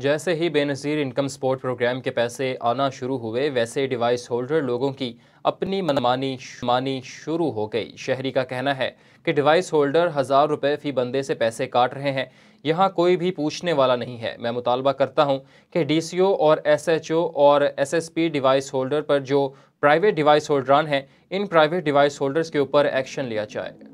जैसे ही Benazir income support programme के पैसे आना शुरू हुए वैसे डिवाइस होल्डर लोगों की अपनी मनमानी शुमानी शुरू हो गई शहरी का कहना है कि डिवाइस होल्डर हज़ार रुपये फ़ी बंदे से पैसे काट रहे हैं यहाँ कोई भी पूछने वाला नहीं है मैं मुतालबा करता हूँ कि डीसीओ और एसएचओ और एसएसपी डिवाइस होल्डर पर जो प्राइवेट डिवाइस होल्डरान हैं इन प्राइवेट डिवाइस होल्डर्स के ऊपर एक्शन लिया जाए